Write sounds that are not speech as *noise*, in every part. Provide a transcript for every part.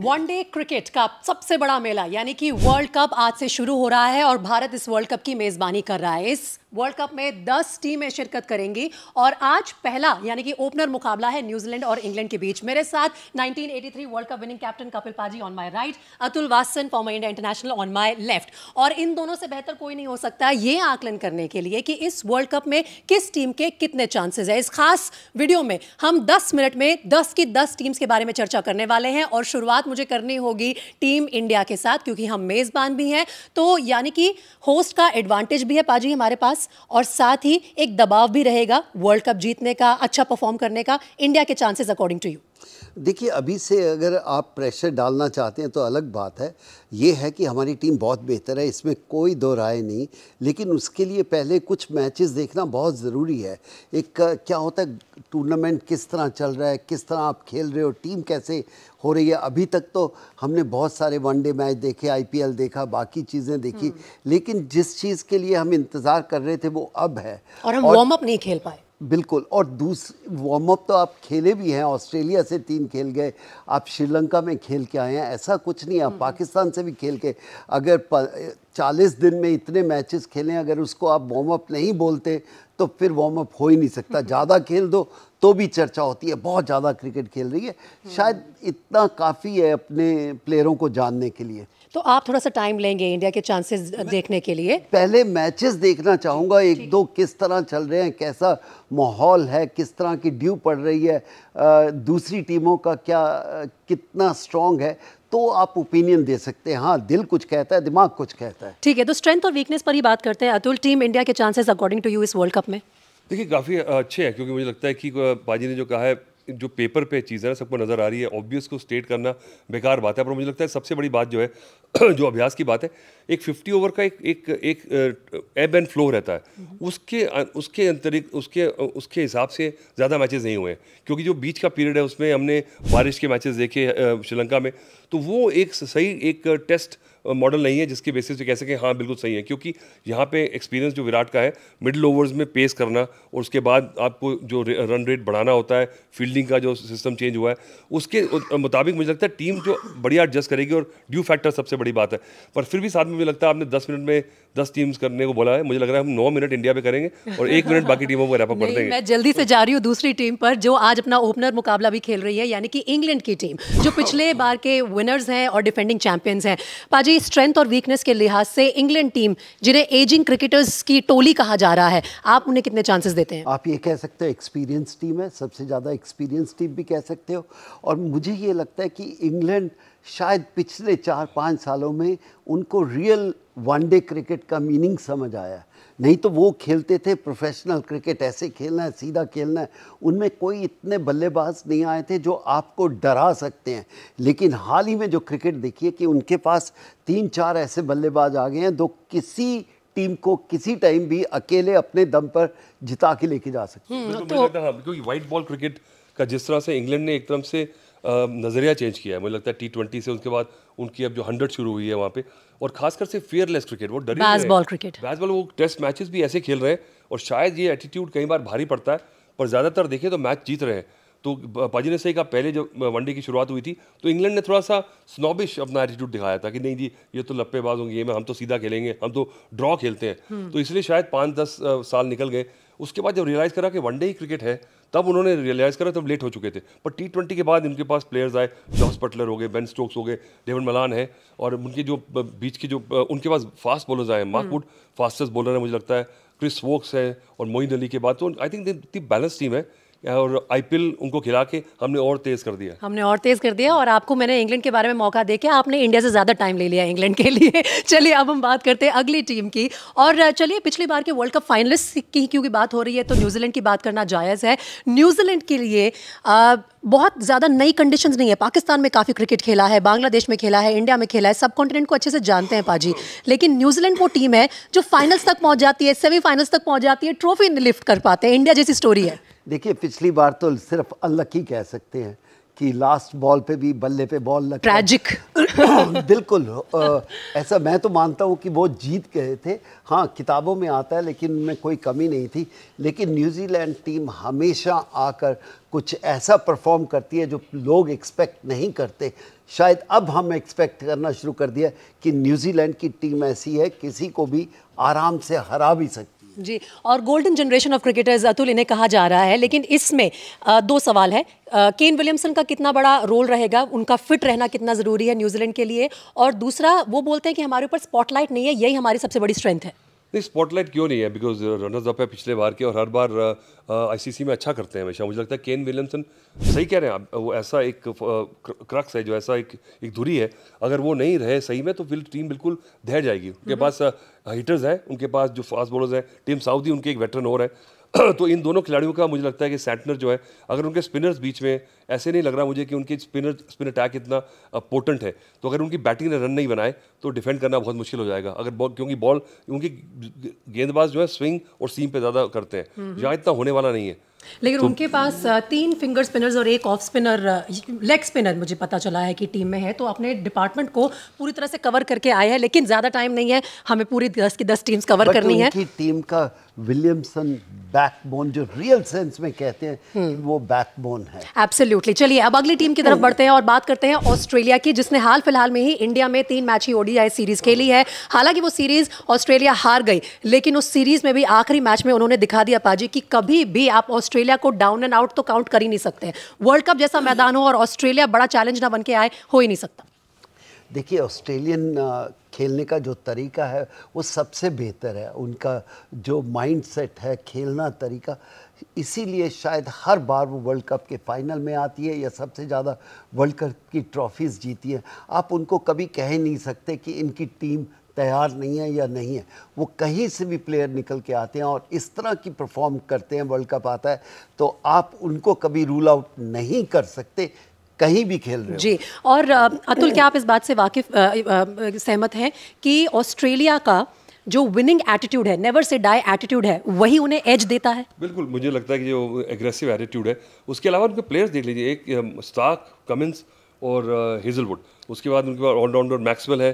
One day cricket का सबसे बड़ा मेला यानी कि वर्ल्ड कप आज से शुरू हो रहा है और भारत इस वर्ल्ड कप की मेज़बानी कर रहा है इस वर्ल्ड कप में 10 टीमें शिरकत करेंगी और आज पहला यानी कि ओपनर मुकाबला है न्यूजीलैंड और इंग्लैंड के बीच मेरे साथ 1983 world cup winning captain Kapil paaji on my right Atul Wasan former India international on my left और इन दोनों से बेहतर कोई नहीं हो सकता ये आकलन करने के लिए कि इस वर्ल्ड कप में किस टीम के कितने चांसेज है इस खास वीडियो में हम दस मिनट में दस की दस टीम्स के बारे में चर्चा करने वाले हैं और शुरुआत बात मुझे करनी होगी टीम इंडिया के साथ क्योंकि हम मेज़बान भी हैं तो यानी कि होस्ट का एडवांटेज भी है पाजी हमारे पास और साथ ही एक दबाव भी रहेगा वर्ल्ड कप जीतने का अच्छा परफॉर्म करने का इंडिया के चांसेस अकॉर्डिंग टू यू देखिए अभी से अगर आप प्रेशर डालना चाहते हैं तो अलग बात है ये है कि हमारी टीम बहुत बेहतर है इसमें कोई दो राय नहीं लेकिन उसके लिए पहले कुछ मैचेस देखना बहुत ज़रूरी है एक क्या होता है टूर्नामेंट किस तरह चल रहा है किस तरह आप खेल रहे हो टीम कैसे हो रही है अभी तक तो हमने बहुत सारे वनडे मैच देखे आई देखा बाकी चीज़ें देखी हम्म। लेकिन जिस चीज़ के लिए हम इंतज़ार कर रहे थे वो अब है और हम वार्म अप नहीं खेल पाए बिल्कुल और दूसरी वार्म अप तो आप खेले भी हैं ऑस्ट्रेलिया से तीन खेल गए आप श्रीलंका में खेल के आए हैं ऐसा कुछ नहीं आप हम्म। पाकिस्तान से भी खेल के अगर चालीस दिन में इतने मैचेस खेलें अगर उसको आप वार्म अप नहीं बोलते तो फिर वार्म अप हो ही नहीं सकता *laughs* ज़्यादा खेल दो तो भी चर्चा होती है बहुत ज़्यादा क्रिकेट खेल रही है हम्म। शायद इतना काफ़ी है अपने प्लेयरों को जानने के लिए तो आप थोड़ा सा टाइम लेंगे इंडिया के चांसेस देखने के लिए पहले मैचेस देखना चाहूँगा एक दो किस तरह चल रहे हैं कैसा माहौल है किस तरह की ड्यू पड़ रही है दूसरी टीमों का क्या कितना स्ट्रांग है तो आप ओपिनियन दे सकते हैं हाँ दिल कुछ कहता है दिमाग कुछ कहता है ठीक है तो स्ट्रेंथ और वीकनेस पर ही बात करते हैं अतुल टीम इंडिया के चांसेस अकॉर्डिंग टू यू इस वर्ल्ड कप में देखिए काफ़ी अच्छे हैं क्योंकि मुझे लगता है कि बाजी ने जो कहा है जो पेपर पे चीज़ है ना सबको नज़र आ रही है ऑब्वियस को स्टेट करना बेकार बात है पर मुझे लगता है सबसे बड़ी बात जो है *clears throat* जो अभ्यास की बात है एक 50 ओवर का एक एक एक एब एंड फ्लो रहता है हम्म। उसके उसके अंतरिक उसके उसके हिसाब से ज़्यादा मैचेस नहीं हुए हैं क्योंकि जो बीच का पीरियड है उसमें हमने बारिश के मैचेस देखे श्रीलंका में तो वो एक सही एक टेस्ट मॉडल नहीं है जिसके बेसिस पे कह सकें हाँ बिल्कुल सही है क्योंकि यहाँ पे एक्सपीरियंस जो विराट का है मिडिल ओवर्स में पेस करना और उसके बाद आपको जो रन रेट बढ़ाना होता है फील्डिंग का जो सिस्टम चेंज हुआ है उसके मुताबिक मुझे लगता है टीम जो बढ़िया एडजस्ट करेगी और ड्यू फैक्टर सबसे बड़ी बात है पर फिर भी साथ में मुझे लगता है आपने दस मिनट में दस टीम्स करने को बोला है मुझे लग रहा है हम नौ मिनट इंडिया पे करेंगे और एक मिनट बाकी टीमों को रैपअप कर देंगे मैं जल्दी से जा रही हूँ दूसरी टीम पर जो आज अपना ओपनर मुकाबला भी खेल रही है यानी कि इंग्लैंड की टीम जो पिछले बार के विनर्स हैं और डिफेंडिंग चैंपियंस हैं पाजी जी स्ट्रेंथ और वीकनेस के लिहाज से इंग्लैंड टीम जिन्हें एजिंग क्रिकेटर्स की टोली कहा जा रहा है आप उन्हें कितने चांसेस देते हैं आप ये कह सकते हो एक्सपीरियंस टीम है सबसे ज़्यादा एक्सपीरियंस टीम भी कह सकते हो और मुझे ये लगता है कि इंग्लैंड शायद पिछले चार पाँच सालों में उनको रियल वनडे क्रिकेट का मीनिंग समझ आया नहीं तो वो खेलते थे प्रोफेशनल क्रिकेट ऐसे खेलना है सीधा खेलना है उनमें कोई इतने बल्लेबाज नहीं आए थे जो आपको डरा सकते हैं लेकिन हाल ही में जो क्रिकेट देखिए कि उनके पास तीन चार ऐसे बल्लेबाज आ गए हैं जो किसी टीम को किसी टाइम भी अकेले अपने दम पर जिता के लेके जा सकते हैं तो, तो, तो, तो, तो, तो, तो, तो, तो, व्हाइट बॉल क्रिकेट का जिस तरह से इंग्लैंड ने एक तरफ से नज़रिया चेंज किया है मुझे लगता है टी ट्वेंटी से उसके बाद उनकी अब जो हंड्रेड शुरू हुई है वहाँ पे और खासकर से फेयरलेस क्रिकेट वो डर बैसबॉल क्रिकेट बैसबॉल वो टेस्ट मैचेस भी ऐसे खेल रहे हैं और शायद ये एटीट्यूड कई बार भारी पड़ता है पर ज़्यादातर देखें तो मैच जीत रहे हैं तो पाजी ने सही कहा पहले जब वनडे की शुरुआत हुई थी तो इंग्लैंड ने थोड़ा सा स्नोबिश अपना एटीट्यूड दिखाया था कि नहीं जी ये तो लप्पेबाज होंगे ये में हम तो सीधा खेलेंगे हम तो ड्रॉ खेलते हैं हम्म। तो इसलिए शायद पाँच दस साल निकल गए उसके बाद जब रियलाइज़ करा कि वनडे ही क्रिकेट है तब उन्होंने रियलाइज़ करा तब लेट हो चुके थे पर टी ट्वेंटी के बाद इनके पास प्लेयर्स आए जॉस पटलर हो गए बेन स्टोक्स हो गए डेविड मलान है और उनके जो बीच के जो उनके पास फास्ट बॉलर्स आए मार्कवुड फास्टेस्ट बॉलर है मुझे लगता है क्रिस वोक्स है और मोइन अली के बाद तो आई थिंक इतनी बैलेंस टीम है और आईपीएल उनको खिला के हमने और तेज़ कर दिया हमने और तेज़ कर दिया और आपको मैंने इंग्लैंड के बारे में मौका दे के आपने इंडिया से ज़्यादा टाइम ले लिया इंग्लैंड के लिए *laughs* चलिए अब हम बात करते हैं अगली टीम की और चलिए पिछली बार के वर्ल्ड कप फाइनलिस्ट की क्योंकि बात हो रही है तो न्यूजीलैंड की बात करना जायज़ है न्यूजीलैंड के लिए बहुत ज़्यादा नई कंडीशंस नहीं है पाकिस्तान में काफ़ी क्रिकेट खेला है बांग्लादेश में खेला है इंडिया में खेला है सब कॉन्टिनेंट को अच्छे से जानते हैं पाजी लेकिन न्यूजीलैंड वो टीम है जो फाइनल्स तक पहुंच जाती है सेमीफाइनल्स तक पहुंच जाती है ट्रॉफी लिफ्ट कर पाते हैं इंडिया जैसी स्टोरी है देखिए पिछली बार तो सिर्फ अल्लाह की कह सकते हैं कि लास्ट बॉल पे भी बल्ले पे बॉल लग ट्रैजिक बिल्कुल ऐसा मैं तो मानता हूँ कि वो जीत गए थे हाँ किताबों में आता है लेकिन उनमें कोई कमी नहीं थी लेकिन न्यूजीलैंड टीम हमेशा आकर कुछ ऐसा परफॉर्म करती है जो लोग एक्सपेक्ट नहीं करते शायद अब हम एक्सपेक्ट करना शुरू कर दिया कि न्यूजीलैंड की टीम ऐसी है किसी को भी आराम से हरा भी सकती जी और golden generation of cricketers Atul इन्हें कहा जा रहा है लेकिन इसमें दो सवाल है केन विलियमसन का कितना बड़ा रोल रहेगा उनका फिट रहना कितना ज़रूरी है न्यूजीलैंड के लिए और दूसरा वो बोलते हैं कि हमारे ऊपर स्पॉटलाइट नहीं है यही हमारी सबसे बड़ी स्ट्रेंथ है नहीं स्पॉटलाइट क्यों नहीं है बिकॉज रनर्स अप है पिछले बार के और हर बार आईसीसी uh, uh, में अच्छा करते हैं हमेशा मुझे लगता है केन विलियमसन सही कह रहे हैं आप वो ऐसा एक क्रक्स uh, है जो ऐसा एक एक धुरी है अगर वो नहीं रहे सही में तो फिर टीम बिल्कुल धैर जाएगी उनके हम्म। पास हीटर्स हैं उनके पास जो फास्ट बॉलर्स हैं टीम साउथ ही उनके एक वेटरन और है *clears throat* तो इन दोनों खिलाड़ियों का मुझे लगता है कि सेंटनर जो है अगर उनके स्पिनर्स बीच में ऐसे नहीं लग रहा मुझे कि उनके स्पिनर स्पिन अटैक इतना पोटेंट है तो अगर उनकी बैटिंग ने रन नहीं बनाए तो डिफेंड करना बहुत मुश्किल हो जाएगा अगर बॉल क्योंकि बॉल उनकी गेंदबाज जो है स्विंग और सीम पे ज़्यादा करते हैं हम्म, हम्म। यहाँ इतना होने वाला नहीं है लेकिन तो, उनके पास तीन फिंगर स्पिनर्स और एक ऑफ स्पिनर लेग स्पिनर मुझे पता चला है कि टीम में है तो अपने डिपार्टमेंट को पूरी तरह से कवर करके आए हैं लेकिन ज़्यादा टाइम नहीं है हमें पूरी दस की दस टीम्स कवर करनी है टीम का विलियमसन बैकबोन जो रियल सेंस में कहते हैं हम्म। वो बैकबोन है एब्सोल्युटली चलिए अब अगली टीम की तरफ हम्म। बढ़ते हैं और बात करते हैं ऑस्ट्रेलिया की जिसने हाल फिलहाल में ही इंडिया में तीन मैच ही ओडीआई सीरीज खेली है हालांकि वो सीरीज ऑस्ट्रेलिया हार गई लेकिन उस सीरीज में भी आखिरी मैच में उन्होंने दिखा दिया पाजी कि कभी भी आप ऑस्ट्रेलिया ऑस्ट्रेलिया को डाउन एंड आउट तो काउंट कर ही नहीं सकते वर्ल्ड कप जैसा मैदान हो और ऑस्ट्रेलिया बड़ा चैलेंज ना बन के आए हो ही नहीं सकता देखिए ऑस्ट्रेलियन खेलने का जो तरीका है वो सबसे बेहतर है उनका जो माइंड सेट है खेलना तरीका इसीलिए शायद हर बार वो वर्ल्ड कप के फाइनल में आती है या सबसे ज़्यादा वर्ल्ड कप की ट्रॉफीज़ जीती है आप उनको कभी कह नहीं सकते कि इनकी टीम तैयार नहीं है या नहीं है वो कहीं से भी प्लेयर निकल के आते हैं और इस तरह की परफॉर्म करते हैं वर्ल्ड कप आता है तो आप उनको कभी रूल आउट नहीं कर सकते कहीं भी खेल रहे जी और अतुल क्या आप इस बात से वाकिफ सहमत हैं कि ऑस्ट्रेलिया का जो विनिंग एटीट्यूड है नेवर से डाई एटीट्यूड है वही उन्हें एज देता है बिल्कुल मुझे लगता है कि जो एग्रेसिव एटीट्यूड है उसके अलावा उनके प्लेयर्स देख लीजिए एक स्टार्क कमिंस और हिजलवुड uh, उसके बाद उनके पास ऑलराउंडर मैक्सवेल है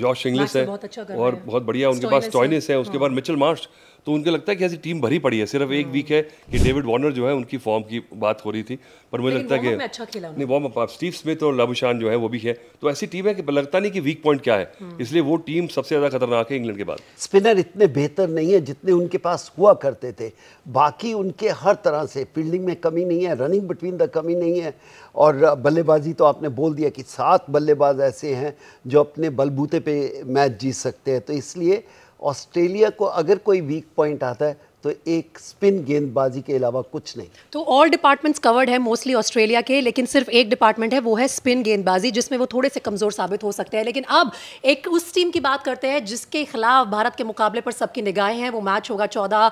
यॉश हम्म। इंग्लिस है अच्छा और बहुत बढ़िया उनके पास टॉयनिस है उसके हाँ। बाद मिचल मार्श तो उनको लगता है कि ऐसी टीम भरी पड़ी है सिर्फ एक वीक हाँ। है कि डेविड वार्नर जो है उनकी फॉर्म की बात हो रही थी पर मुझे लगता है कि अच्छा नहीं वार्म अप स्टीव स्मिथ और लबुशान जो है वो भी है तो ऐसी टीम है कि लगता नहीं कि वीक पॉइंट क्या है हाँ। इसलिए वो टीम सबसे ज़्यादा खतरनाक है इंग्लैंड के बाद स्पिनर इतने बेहतर नहीं है जितने उनके पास हुआ करते थे बाकी उनके हर तरह से फील्डिंग में कमी नहीं है रनिंग बिटवीन द कमी नहीं है और बल्लेबाजी तो आपने बोल दिया कि सात बल्लेबाज ऐसे हैं जो अपने बलबूते पे मैच जीत सकते हैं तो इसलिए ऑस्ट्रेलिया को अगर कोई वीक पॉइंट आता है तो एक स्पिन गेंदबाजी के अलावा कुछ नहीं तो ऑल डिपार्टमेंट्स कवर्ड है मोस्टली ऑस्ट्रेलिया के लेकिन सिर्फ एक डिपार्टमेंट है वो है स्पिन गेंदबाजी जिसमें वो थोड़े से कमज़ोर साबित हो सकते हैं लेकिन अब एक उस टीम की बात करते हैं जिसके खिलाफ भारत के मुकाबले पर सबकी निगाहें हैं वो मैच होगा चौदह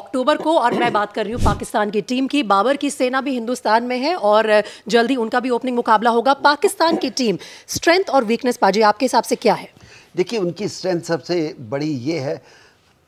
अक्टूबर को और मैं बात कर रही हूँ पाकिस्तान की टीम की बाबर की सेना भी हिंदुस्तान में है और जल्दी उनका भी ओपनिंग मुकाबला होगा पाकिस्तान की टीम स्ट्रेंथ और वीकनेस पाजी आपके हिसाब से क्या है देखिए उनकी स्ट्रेंथ सबसे बड़ी ये है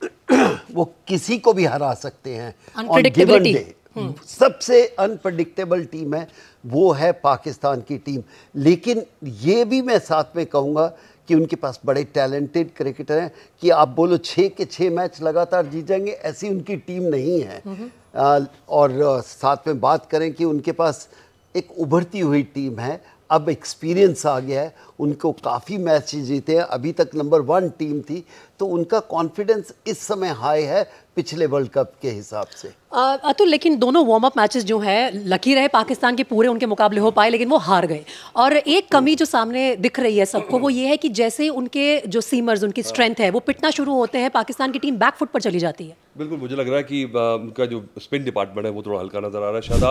*clears throat* वो किसी को भी हरा सकते हैं ऑन हम्म। सबसे अनप्रडिक्टेबल टीम है वो है पाकिस्तान की टीम लेकिन ये भी मैं साथ में कहूँगा कि उनके पास बड़े टैलेंटेड क्रिकेटर हैं कि आप बोलो छः के छः मैच लगातार जीत जाएंगे ऐसी उनकी टीम नहीं है हम्म। आ, और साथ में बात करें कि उनके पास एक उभरती हुई टीम है अब एक्सपीरियंस आ गया है उनको काफ़ी मैच जीते हैं अभी तक नंबर वन टीम थी तो उनका कॉन्फिडेंस इस समय हाई है पिछले वर्ल्ड कप के हिसाब से अतुल तो लेकिन दोनों वार्म अप मैचेस जो हैं लकी रहे पाकिस्तान के पूरे उनके मुकाबले हो पाए लेकिन वो हार गए और एक कमी जो सामने दिख रही है सबको वो ये है कि जैसे उनके जो सीमर्स उनकी स्ट्रेंथ है वो पिटना शुरू होते हैं पाकिस्तान की टीम बैकफुट पर चली जाती है बिल्कुल मुझे लग रहा है कि उनका जो स्पिन डिपार्टमेंट है वो थोड़ा हल्का नजर आ रहा है शायद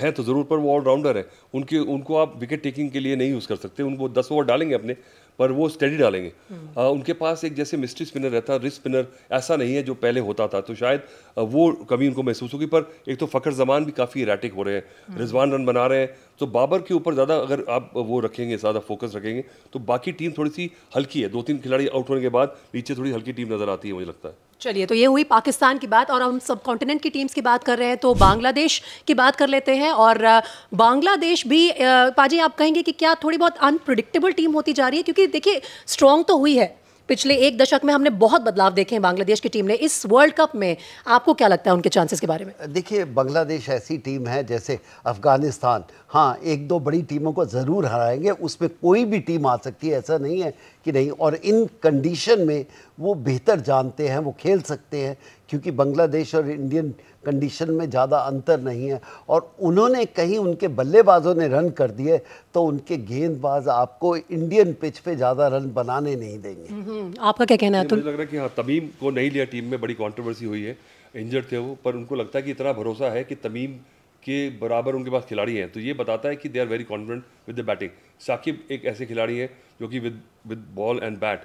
है तो ज़रूर पर वो ऑलराउंडर है उनके उनको आप विकेट टेकिंग के लिए नहीं यूज़ कर सकते उनको दस ओवर डालेंगे अपने पर वो स्टडी डालेंगे आ, हम्म। उनके पास एक जैसे मिस्ट्री स्पिनर रहता रिस्क स्पिनर ऐसा नहीं है जो पहले होता था तो शायद वो कमी उनको महसूस होगी पर एक तो फ़खर जमान भी काफ़ी इराटिक हो रहे हैं हम्म। रिजवान रन बना रहे हैं तो बाबर के ऊपर ज़्यादा अगर आप वो रखेंगे ज़्यादा फोकस रखेंगे तो बाकी टीम थोड़ी सी हल्की है दो तीन खिलाड़ी आउट होने के बाद नीचे थोड़ी हल्की टीम नज़र आती है मुझे लगता है चलिए तो ये हुई पाकिस्तान की बात और हम सब कॉन्टिनेंट की टीम्स की बात कर रहे हैं तो बांग्लादेश की बात कर लेते हैं और बांग्लादेश भी पाजी आप कहेंगे कि क्या थोड़ी बहुत अनप्रडिक्टेबल टीम होती जा रही है क्योंकि देखिए स्ट्रॉन्ग तो हुई है पिछले एक दशक में हमने बहुत बदलाव देखे हैं बांग्लादेश की टीम ने इस वर्ल्ड कप में आपको क्या लगता है उनके चांसेस के बारे में देखिए बांग्लादेश ऐसी टीम है जैसे अफगानिस्तान हाँ एक दो बड़ी टीमों को ज़रूर हराएंगे उसमें कोई भी टीम आ सकती है ऐसा नहीं है कि नहीं और इन कंडीशन में वो बेहतर जानते हैं वो खेल सकते हैं क्योंकि बांग्लादेश और इंडियन कंडीशन में ज़्यादा अंतर नहीं है और उन्होंने कहीं उनके बल्लेबाजों ने रन कर दिए तो उनके गेंदबाज आपको इंडियन पिच पे ज़्यादा रन बनाने नहीं देंगे हम्म, आपका क्या कहना है तो लग रहा है कि हाँ तमीम को नहीं लिया टीम में बड़ी कॉन्ट्रोवर्सी हुई है इंजर्ड थे वो पर उनको लगता है कि इतना भरोसा है कि तमीम के बराबर उनके पास खिलाड़ी हैं तो ये बताता है कि they are very confident with the batting Shakib एक ऐसे खिलाड़ी हैं जो कि with with ball and bat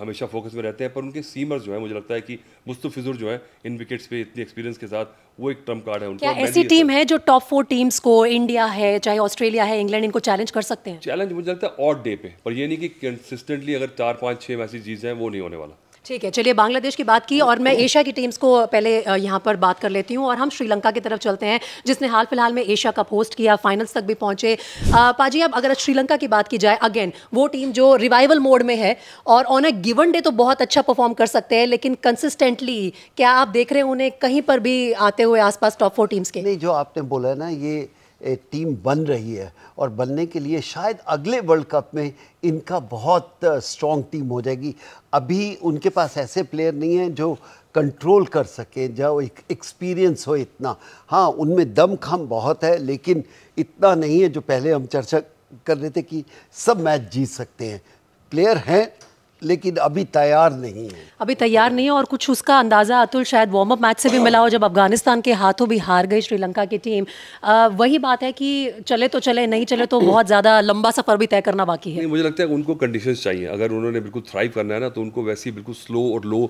हमेशा फोकस में रहते हैं पर उनके सीमर्स जो है मुझे लगता है कि मुस्तफिजुर जो है इन विकेट्स पे इतनी एक्सपीरियंस के साथ वो एक ट्रम्प कार्ड है उनका ऐसी टीम है जो टॉप फोर टीम्स को इंडिया है चाहे ऑस्ट्रेलिया है इंग्लैंड इनको चैलेंज कर सकते हैं चैलेंज मुझे लगता है ऑट डे पे पर ये नहीं कि कंसिस्टेंटली अगर चार पाँच छः मैसेज जीत जाए वो नहीं होने वाला ठीक है चलिए बांग्लादेश की बात की और मैं एशिया की टीम्स को पहले यहाँ पर बात कर लेती हूँ और हम श्रीलंका की तरफ चलते हैं जिसने हाल फिलहाल में एशिया कप होस्ट किया फाइनल्स तक भी पहुँचे पाजी अब अगर श्रीलंका की बात की जाए अगेन वो टीम जो रिवाइवल मोड में है और ऑन अ गिवन डे तो बहुत अच्छा परफॉर्म कर सकते हैं लेकिन कंसिस्टेंटली क्या आप देख रहे हैं उन्हें कहीं पर भी आते हुए आसपास टॉप फोर टीम्स के नहीं जो आपने बोला है ना ये एक टीम बन रही है और बनने के लिए शायद अगले वर्ल्ड कप में इनका बहुत स्ट्रॉन्ग टीम हो जाएगी अभी उनके पास ऐसे प्लेयर नहीं हैं जो कंट्रोल कर सकें जो एक एक्सपीरियंस हो इतना हाँ उनमें दम खम बहुत है लेकिन इतना नहीं है जो पहले हम चर्चा कर रहे थे कि सब मैच जीत सकते हैं प्लेयर हैं लेकिन अभी तैयार नहीं है अभी तैयार नहीं है और कुछ उसका अंदाज़ा अतुल शायद वार्म अप मैच से भी मिला हो जब अफगानिस्तान के हाथों भी हार गई श्रीलंका की टीम आ, वही बात है कि चले तो चले नहीं चले तो बहुत ज़्यादा लंबा सफ़र भी तय करना बाकी है मुझे लगता है उनको कंडीशन चाहिए अगर उन्होंने बिल्कुल थ्राइव करना है ना तो उनको वैसी बिल्कुल स्लो और लो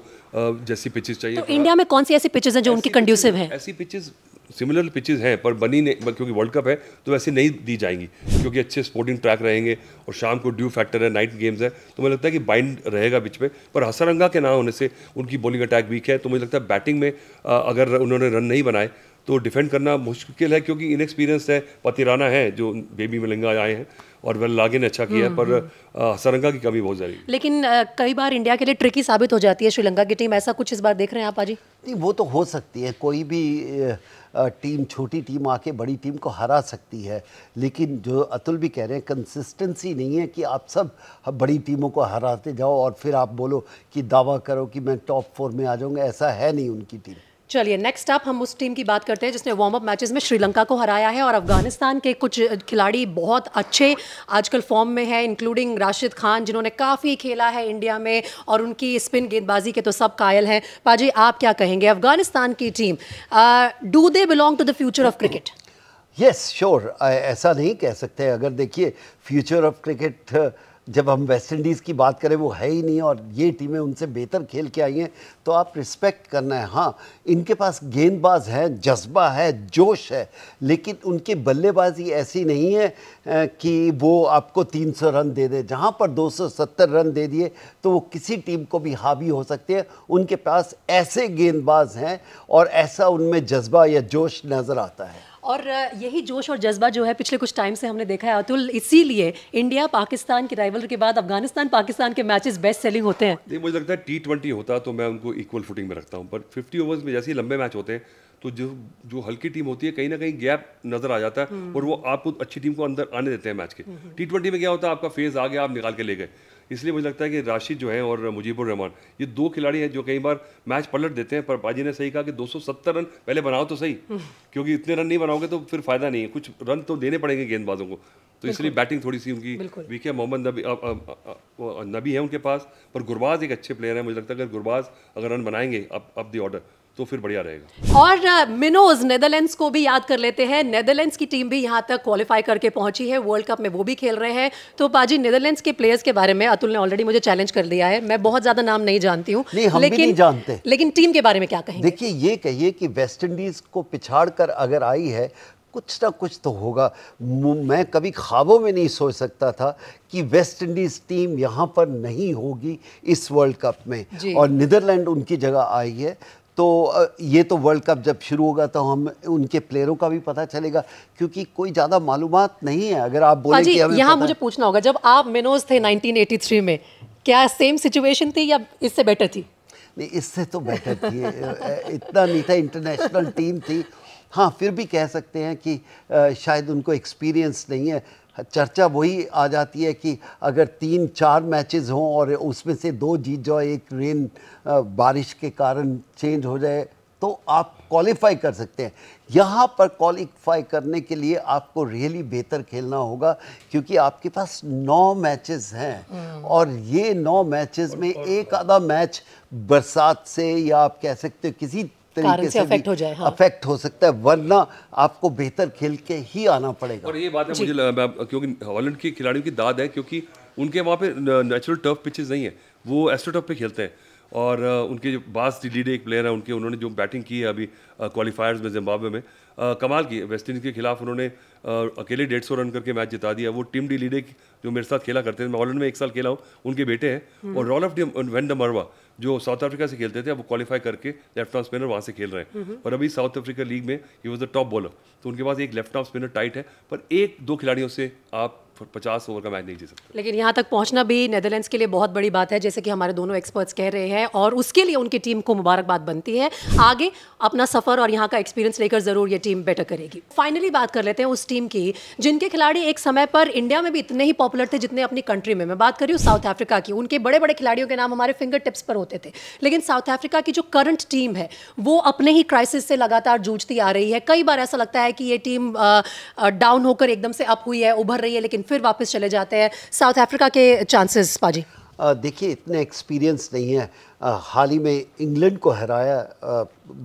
जैसी पिचेस चाहिए तो इंडिया में कौन सी ऐसी पिचेस है जो उनकी कंड्यूसिव है ऐसी पिचेस सिमिलर पिचेज हैं पर बनी नहीं क्योंकि वर्ल्ड कप है तो वैसे नहीं दी जाएंगी क्योंकि अच्छे स्पोर्टिंग ट्रैक रहेंगे और शाम को ड्यू फैक्टर है तो नाइट गेम्स है तो मुझे लगता है कि बाइंड रहेगा बिच में पर हसरंगा के ना होने से उनकी बॉलिंग अटैक वीक है तो मुझे लगता है बैटिंग में अगर उन्होंने रन नहीं बनाए तो डिफेंड करना मुश्किल है क्योंकि इनएक्सपीरियंस है पतिराना है जो बेबी मलिंगा आए हैं और वेल लागे ने अच्छा किया हम्म, पर हम्म। सरंगा की कमी बहुत ज़्यादा लेकिन कई बार इंडिया के लिए ट्रिकी साबित हो जाती है श्रीलंका की टीम ऐसा कुछ इस बार देख रहे हैं आप आजी नहीं वो तो हो सकती है कोई भी टीम छोटी टीम आके बड़ी टीम को हरा सकती है लेकिन जो अतुल भी कह रहे हैं कंसिस्टेंसी नहीं है कि आप सब बड़ी टीमों को हराते जाओ और फिर आप बोलो कि दावा करो कि मैं टॉप फोर में आ जाऊँगा ऐसा है नहीं उनकी टीम चलिए नेक्स्ट आप हम उस टीम की बात करते हैं जिसने वार्म अप मैचेस में श्रीलंका को हराया है और अफगानिस्तान के कुछ खिलाड़ी बहुत अच्छे आजकल फॉर्म में है इंक्लूडिंग राशिद खान जिन्होंने काफ़ी खेला है इंडिया में और उनकी स्पिन गेंदबाजी के तो सब कायल हैं पाजी आप क्या कहेंगे अफगानिस्तान की team do they belong to the future of cricket yes sure ऐसा नहीं कह सकते अगर देखिए फ्यूचर ऑफ क्रिकेट जब हम वेस्ट इंडीज़ की बात करें वो है ही नहीं और ये टीमें उनसे बेहतर खेल के आई हैं तो आप रिस्पेक्ट करना है हाँ इनके पास गेंदबाज हैं जज्बा है जोश है लेकिन उनकी बल्लेबाजी ऐसी नहीं है कि वो आपको 300 रन दे दे जहाँ पर 270 रन दे दिए तो वो किसी टीम को भी हावी हो सकते हैं उनके पास ऐसे गेंदबाज हैं और ऐसा उनमें जज्बा या जोश नज़र आता है और यही जोश और जज्बा जो है पिछले कुछ टाइम से हमने देखा है अतुल इसीलिए इंडिया पाकिस्तान के राइवल के बाद अफगानिस्तान पाकिस्तान के मैचेस बेस्ट सेलिंग होते हैं नहीं मुझे लगता है टी ट्वेंटी होता तो मैं उनको इक्वल फुटिंग में रखता हूँ पर फिफ्टी ओवर्स में जैसे ही लंबे मैच होते हैं तो जो जो हल्की टीम होती है कहीं ना कहीं गैप नजर आ जाता है हम्म। और वो आपको अच्छी टीम को अंदर आने देते हैं मैच के टी हम्म, ट्वेंटी हम्म। में क्या होता है आपका फेज आ गया आप निकाल के ले गए इसलिए मुझे लगता है कि राशिद जो है और मुजीबुर रहमान ये दो खिलाड़ी हैं जो कई बार मैच पलट देते हैं पर पाजी ने सही कहा कि 270 रन पहले बनाओ तो सही क्योंकि इतने रन नहीं बनाओगे तो फिर फायदा नहीं है कुछ रन तो देने पड़ेंगे गेंदबाजों को तो इसलिए बैटिंग थोड़ी सी उनकी वीके मोहम्मद नबी नबी है उनके पास पर गुरबाज एक अच्छे प्लेयर है मुझे लगता है अगर गुरबाज अगर रन बनाएंगे अब अब दी ऑर्डर तो फिर बढ़िया रहेगा और मिनोज नेदरलैंड्स को भी याद कर लेते हैं नेदरलैंड्स की टीम भी यहाँ तक क्वालिफाई करके पहुंची है वर्ल्ड कप में वो भी खेल रहे हैं तो पाजी नेदरलैंड्स के प्लेयर्स के बारे में अतुल ने ऑलरेडी मुझे चैलेंज कर दिया है मैं बहुत ज्यादा नाम नहीं जानती हूँ लेकिन जानते लेकिन टीम के बारे में क्या कहें देखिए ये कहिए कि वेस्ट इंडीज को पिछाड़ कर अगर आई है कुछ ना कुछ तो होगा मैं कभी ख्वाबों में नहीं सोच सकता था कि वेस्ट इंडीज़ टीम यहाँ पर नहीं होगी इस वर्ल्ड कप में और नीदरलैंड उनकी जगह आई है तो ये तो वर्ल्ड कप जब शुरू होगा तो हम उनके प्लेयरों का भी पता चलेगा क्योंकि कोई ज़्यादा मालूम नहीं है अगर आप बोले हाँ कि यहाँ मुझे पूछना होगा जब आप मेनोज थे 1983 में क्या सेम सिचुएशन थी या इससे बेटर थी नहीं इससे तो बेटर थी इतना नहीं था इंटरनेशनल टीम थी हाँ फिर भी कह सकते हैं कि शायद उनको एक्सपीरियंस नहीं है चर्चा वही आ जाती है कि अगर तीन चार मैचेस हों और उसमें से दो जीत जाओ एक रेन बारिश के कारण चेंज हो जाए तो आप क्वालिफाई कर सकते हैं यहाँ पर क्वालिफाई करने के लिए आपको रियली बेहतर खेलना होगा क्योंकि आपके पास नौ मैचेस हैं हम्म। और ये नौ मैचेस में और, एक आधा मैच बरसात से या आप कह सकते हो किसी तरीके से अफेक्ट हो जाए अफेक्ट हाँ। हो सकता है वरना आपको बेहतर खेल के ही आना पड़ेगा और ये बात है मुझे क्योंकि हॉलैंड के खिलाड़ियों की दाद है क्योंकि उनके वहाँ पे नेचुरल टर्फ पिचेज नहीं है वो एस्ट्रो टर्फ पे खेलते हैं और उनके जो बास डीडे एक प्लेयर है उनके उन्होंने जो बैटिंग की है अभी क्वालिफायर्स में जिम्बाब्वे में आ, कमाल की वेस्ट इंडीज़ के खिलाफ उन्होंने आ, अकेले डेढ़ सौ रन करके मैच जिता दिया वो टीम डी लीडे जो मेरे साथ खेला करते हैं मैं हॉलैंड में एक साल खेला हूँ उनके बेटे हैं हम्म। और रॉल ऑफ डी वेंडमरवा जो साउथ अफ्रीका से खेलते थे अब क्वालिफाई करके लेफ्ट आर्म स्पिनर वहाँ से खेल रहे हैं हम्म, हम्म। और अभी साउथ अफ्रीका लीग में ही वॉज द टॉप बॉलर तो उनके पास एक लेफ्ट आर्म स्पिनर टाइट है पर एक दो खिलाड़ियों से आप पचास ओवर का मैच नहीं जी सकते लेकिन यहाँ तक पहुँचना भी नेदरलैंड्स के लिए बहुत बड़ी बात है जैसे कि हमारे दोनों एक्सपर्ट्स कह रहे हैं और उसके लिए उनकी टीम को मुबारकबाद बनती है आगे अपना सफ़र और यहाँ का एक्सपीरियंस लेकर ज़रूर ये टीम बेटर करेगी फाइनली बात कर लेते हैं उस टीम की जिनके खिलाड़ी एक समय पर इंडिया में भी इतने ही पॉपुलर थे जितने अपनी कंट्री में मैं बात करी हूँ साउथ अफ्रीका की उनके बड़े बड़े खिलाड़ियों के नाम हमारे फिंगर टिप्स पर होते थे लेकिन साउथ अफ्रीका की जो करंट टीम है वो अपने ही क्राइसिस से लगातार जूझती आ रही है कई बार ऐसा लगता है कि ये टीम डाउन होकर एकदम से अप हुई है उभर रही है लेकिन फिर वापस चले जाते हैं साउथ अफ्रीका के चांसेस पाजी देखिए इतने एक्सपीरियंस नहीं है हाल ही में इंग्लैंड को हराया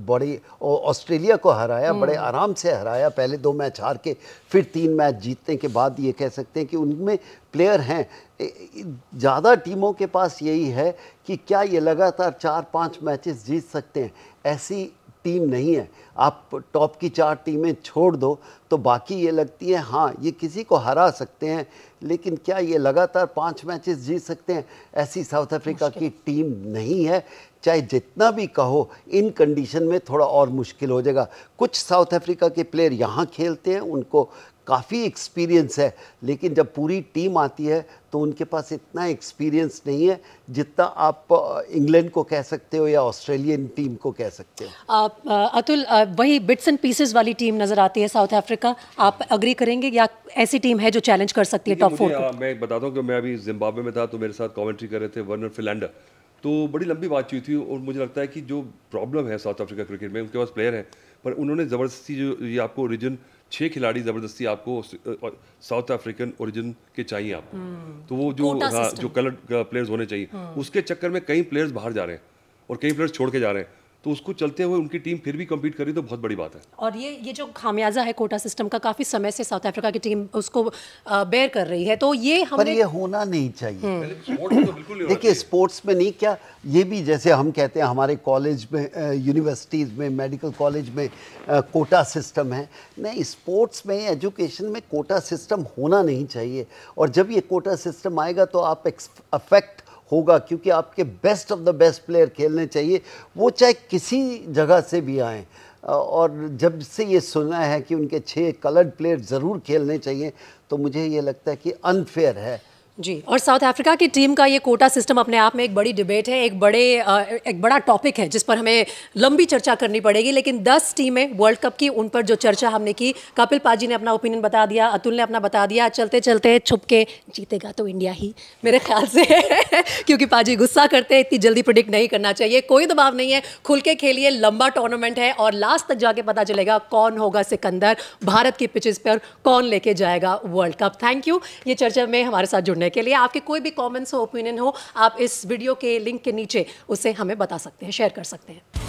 बड़े ऑस्ट्रेलिया को हराया बड़े हम्म। आराम से हराया पहले दो मैच हार के फिर तीन मैच जीतने के बाद ये कह सकते हैं कि उनमें प्लेयर हैं ज़्यादा टीमों के पास यही है कि क्या ये लगातार चार पांच मैचेस जीत सकते हैं ऐसी टीम नहीं है आप टॉप की चार टीमें छोड़ दो तो बाकी ये लगती है हाँ ये किसी को हरा सकते हैं लेकिन क्या ये लगातार पांच मैचेस जीत सकते हैं ऐसी साउथ अफ्रीका की टीम नहीं है चाहे जितना भी कहो इन कंडीशन में थोड़ा और मुश्किल हो जाएगा कुछ साउथ अफ्रीका के प्लेयर यहाँ खेलते हैं उनको काफ़ी एक्सपीरियंस है लेकिन जब पूरी टीम आती है तो उनके पास इतना एक्सपीरियंस नहीं है जितना आप इंग्लैंड को कह सकते हो या ऑस्ट्रेलियन टीम को कह सकते हो आप अतुल वही बिट्स एंड पीसेस वाली टीम नज़र आती है साउथ अफ्रीका आप अग्री करेंगे या ऐसी टीम है जो चैलेंज कर सकती है टॉप फोर मैं बताता हूँ कि मैं अभी जिम्बाब्वे में था तो मेरे साथ कॉमेंट्री कर रहे थे वर्नर फिलैंडर तो बड़ी लंबी बातचीत हुई और मुझे लगता है कि जो प्रॉब्लम है साउथ अफ्रीका क्रिकेट में उनके पास प्लेयर हैं पर उन्होंने ज़बरदस्ती जो ये आपको रीजन छः खिलाड़ी ज़बरदस्ती आपको साउथ अफ्रीकन ओरिजिन के चाहिए आपको हम्म। तो वो जो हाँ जो कलर प्लेयर्स होने चाहिए हम्म। उसके चक्कर में कई प्लेयर्स बाहर जा रहे हैं और कई प्लेयर्स छोड़ के जा रहे हैं तो उसको चलते हुए उनकी टीम फिर भी कम्पीट करी तो बहुत बड़ी बात है और ये ये जो खामियाजा है कोटा सिस्टम का काफ़ी समय से साउथ अफ्रीका की टीम उसको बेयर कर रही है तो ये हमें पर ये होना नहीं चाहिए हम्म। तो देखिए स्पोर्ट्स में नहीं क्या ये भी जैसे हम कहते हैं हमारे कॉलेज में यूनिवर्सिटीज़ में मेडिकल कॉलेज में कोटा सिस्टम है नहीं स्पोर्ट्स में एजुकेशन में कोटा सिस्टम होना नहीं चाहिए और जब ये कोटा सिस्टम आएगा तो आप अफेक्ट होगा क्योंकि आपके best of the best player खेलने चाहिए वो चाहे किसी जगह से भी आएँ और जब से ये सुना है कि उनके छः कलर्ड प्लेयर ज़रूर खेलने चाहिए तो मुझे ये लगता है कि अनफेयर है जी और साउथ अफ्रीका की टीम का ये कोटा सिस्टम अपने आप में एक बड़ी डिबेट है एक बड़े एक बड़ा टॉपिक है जिस पर हमें लंबी चर्चा करनी पड़ेगी लेकिन 10 टीमें वर्ल्ड कप की उन पर जो चर्चा हमने की कपिल पाजी ने अपना ओपिनियन बता दिया अतुल ने अपना बता दिया चलते चलते छुप के जीतेगा तो इंडिया ही मेरे ख्याल से *laughs* क्योंकि पाजी गुस्सा करते हैं इतनी जल्दी प्रडिक्ट नहीं करना चाहिए कोई दबाव नहीं है खुल के खेलिए लंबा टूर्नामेंट है और लास्ट तक जाके पता चलेगा कौन होगा सिकंदर भारत की पिचेस पर कौन लेके जाएगा वर्ल्ड कप थैंक यू ये चर्चा में हमारे साथ जुड़ने करने के लिए आपके कोई भी कॉमेंट्स हो ओपिनियन हो आप इस वीडियो के लिंक के नीचे उसे हमें बता सकते हैं शेयर कर सकते हैं